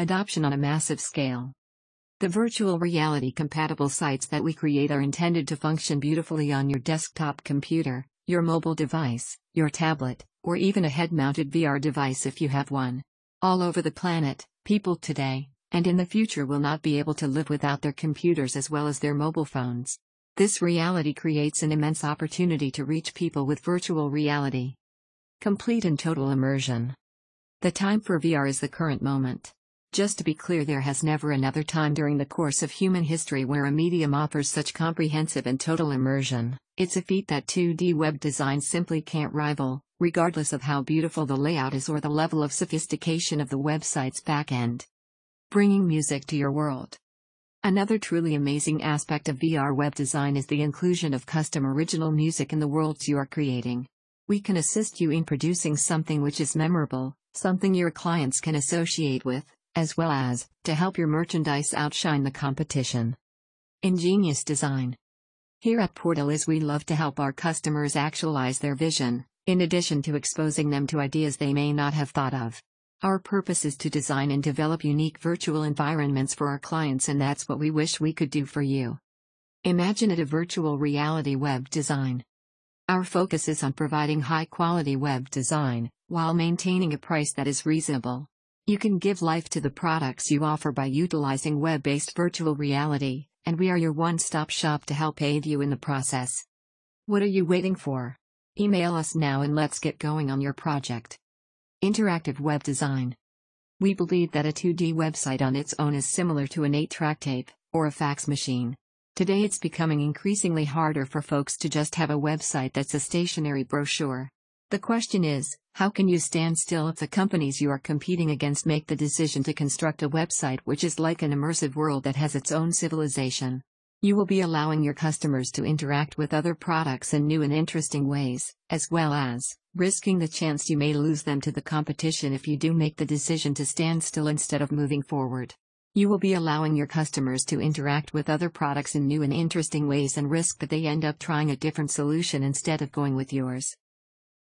Adoption on a massive scale. The virtual reality compatible sites that we create are intended to function beautifully on your desktop computer, your mobile device, your tablet, or even a head mounted VR device if you have one. All over the planet, people today, and in the future will not be able to live without their computers as well as their mobile phones. This reality creates an immense opportunity to reach people with virtual reality. Complete and total immersion. The time for VR is the current moment. Just to be clear there has never another time during the course of human history where a medium offers such comprehensive and total immersion. It's a feat that 2D web design simply can't rival, regardless of how beautiful the layout is or the level of sophistication of the website's backend. Bringing music to your world. Another truly amazing aspect of VR web design is the inclusion of custom original music in the worlds you are creating. We can assist you in producing something which is memorable, something your clients can associate with, as well as to help your merchandise outshine the competition. Ingenious design. Here at Portalis, we love to help our customers actualize their vision, in addition to exposing them to ideas they may not have thought of. Our purpose is to design and develop unique virtual environments for our clients, and that's what we wish we could do for you. Imaginative virtual reality web design. Our focus is on providing high quality web design, while maintaining a price that is reasonable. You can give life to the products you offer by utilizing web-based virtual reality, and we are your one-stop shop to help aid you in the process. What are you waiting for? Email us now and let's get going on your project. Interactive Web Design We believe that a 2D website on its own is similar to an 8-track tape, or a fax machine. Today it's becoming increasingly harder for folks to just have a website that's a stationary brochure. The question is, how can you stand still if the companies you are competing against make the decision to construct a website which is like an immersive world that has its own civilization? You will be allowing your customers to interact with other products in new and interesting ways, as well as risking the chance you may lose them to the competition if you do make the decision to stand still instead of moving forward. You will be allowing your customers to interact with other products in new and interesting ways and risk that they end up trying a different solution instead of going with yours.